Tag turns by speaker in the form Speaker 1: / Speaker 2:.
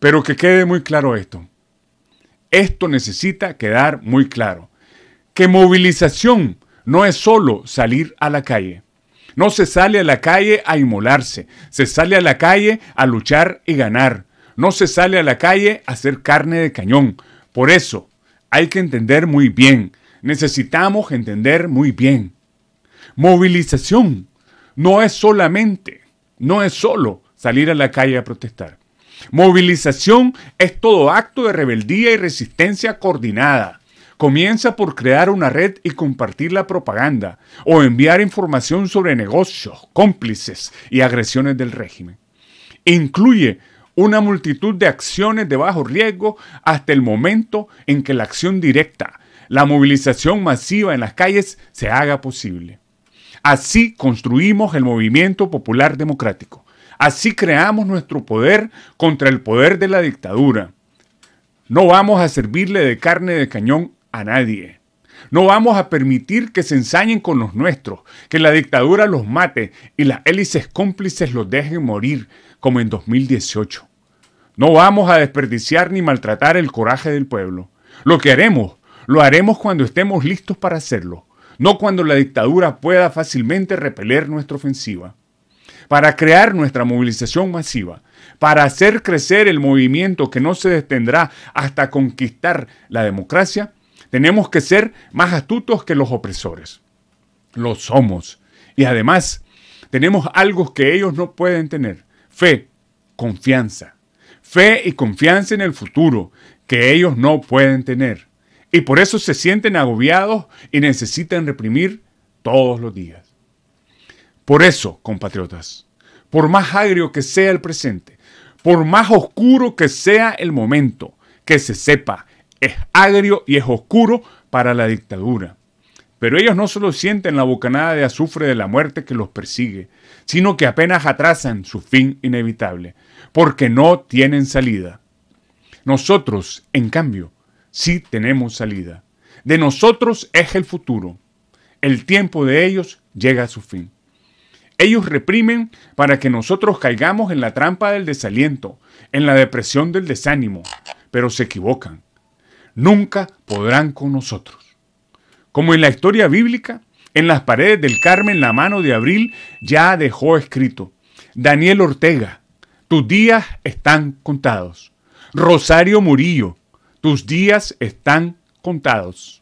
Speaker 1: Pero que quede muy claro esto. Esto necesita quedar muy claro. Que movilización no es solo salir a la calle. No se sale a la calle a inmolarse. Se sale a la calle a luchar y ganar. No se sale a la calle a hacer carne de cañón. Por eso hay que entender muy bien. Necesitamos entender muy bien. Movilización no es solamente, no es solo salir a la calle a protestar. Movilización es todo acto de rebeldía y resistencia coordinada. Comienza por crear una red y compartir la propaganda o enviar información sobre negocios, cómplices y agresiones del régimen. Incluye una multitud de acciones de bajo riesgo hasta el momento en que la acción directa, la movilización masiva en las calles se haga posible. Así construimos el movimiento popular democrático. Así creamos nuestro poder contra el poder de la dictadura. No vamos a servirle de carne de cañón a nadie. No vamos a permitir que se ensañen con los nuestros, que la dictadura los mate y las hélices cómplices los dejen morir, como en 2018. No vamos a desperdiciar ni maltratar el coraje del pueblo. Lo que haremos, lo haremos cuando estemos listos para hacerlo, no cuando la dictadura pueda fácilmente repeler nuestra ofensiva para crear nuestra movilización masiva, para hacer crecer el movimiento que no se detendrá hasta conquistar la democracia, tenemos que ser más astutos que los opresores. Lo somos. Y además, tenemos algo que ellos no pueden tener. Fe, confianza. Fe y confianza en el futuro que ellos no pueden tener. Y por eso se sienten agobiados y necesitan reprimir todos los días. Por eso, compatriotas, por más agrio que sea el presente, por más oscuro que sea el momento, que se sepa, es agrio y es oscuro para la dictadura. Pero ellos no solo sienten la bocanada de azufre de la muerte que los persigue, sino que apenas atrasan su fin inevitable, porque no tienen salida. Nosotros, en cambio, sí tenemos salida. De nosotros es el futuro. El tiempo de ellos llega a su fin. Ellos reprimen para que nosotros caigamos en la trampa del desaliento, en la depresión del desánimo, pero se equivocan. Nunca podrán con nosotros. Como en la historia bíblica, en las paredes del Carmen la mano de abril ya dejó escrito, Daniel Ortega, tus días están contados. Rosario Murillo, tus días están contados.